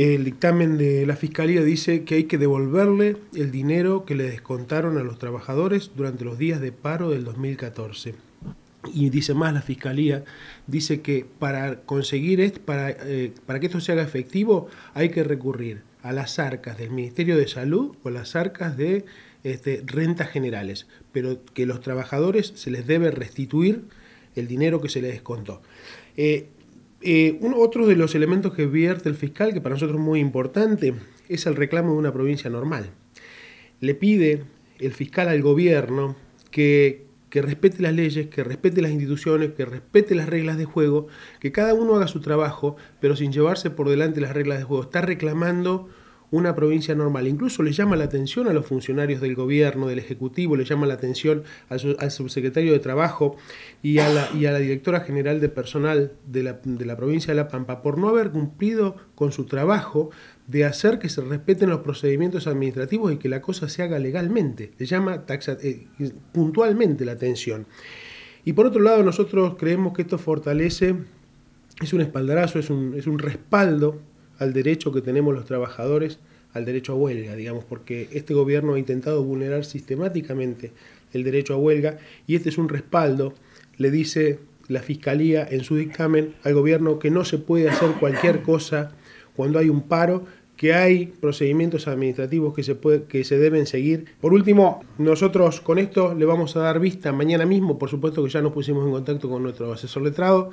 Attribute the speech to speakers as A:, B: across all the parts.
A: El dictamen de la Fiscalía dice que hay que devolverle el dinero que le descontaron a los trabajadores durante los días de paro del 2014. Y dice más la Fiscalía, dice que para conseguir esto, para, eh, para que esto se haga efectivo, hay que recurrir a las arcas del Ministerio de Salud o las arcas de este, rentas generales, pero que los trabajadores se les debe restituir el dinero que se les descontó. Eh, eh, otro de los elementos que vierte el fiscal, que para nosotros es muy importante, es el reclamo de una provincia normal. Le pide el fiscal al gobierno que, que respete las leyes, que respete las instituciones, que respete las reglas de juego, que cada uno haga su trabajo, pero sin llevarse por delante las reglas de juego. Está reclamando una provincia normal. Incluso le llama la atención a los funcionarios del gobierno, del Ejecutivo, le llama la atención al, subsecretario de Trabajo y a, la, y a la directora general de personal de la, provincia de La Pampa por no haber cumplido con su trabajo de hacer que se respeten los procedimientos administrativos y que la cosa se haga legalmente. Le llama eh, puntualmente la atención. Y por otro lado, nosotros creemos que esto fortalece, es un espaldarazo, es un, es un respaldo al derecho que tenemos los trabajadores al derecho a huelga, digamos, porque este gobierno ha intentado vulnerar sistemáticamente el derecho a huelga y este es un respaldo, le dice la Fiscalía en su dictamen al gobierno que no se puede hacer cualquier cosa cuando hay un paro, que hay procedimientos administrativos que se, que se deben seguir. Por último, nosotros con esto le vamos a dar vista mañana mismo, por supuesto que ya nos pusimos en contacto con nuestro asesor letrado,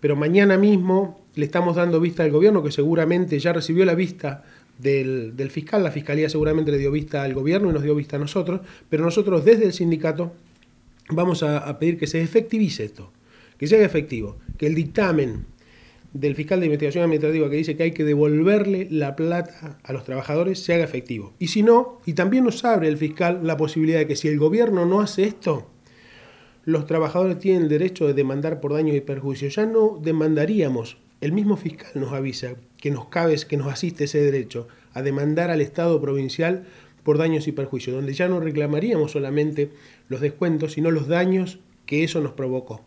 A: pero mañana mismo le estamos dando vista al gobierno, que seguramente ya recibió la vista del, fiscal, la fiscalía seguramente le dio vista al gobierno y nos dio vista a nosotros, pero nosotros desde el sindicato vamos a, pedir que se efectivice esto, que sea efectivo, que el dictamen del fiscal de investigación administrativa que dice que hay que devolverle la plata a los trabajadores se haga efectivo. Y si no, y también nos abre el fiscal la posibilidad de que si el gobierno no hace esto, los trabajadores tienen el derecho de demandar por daños y perjuicios. Ya no demandaríamos, el mismo fiscal nos avisa que nos cabe, que nos asiste ese derecho a demandar al Estado provincial por daños y perjuicios, donde ya no reclamaríamos solamente los descuentos, sino los daños que eso nos provocó.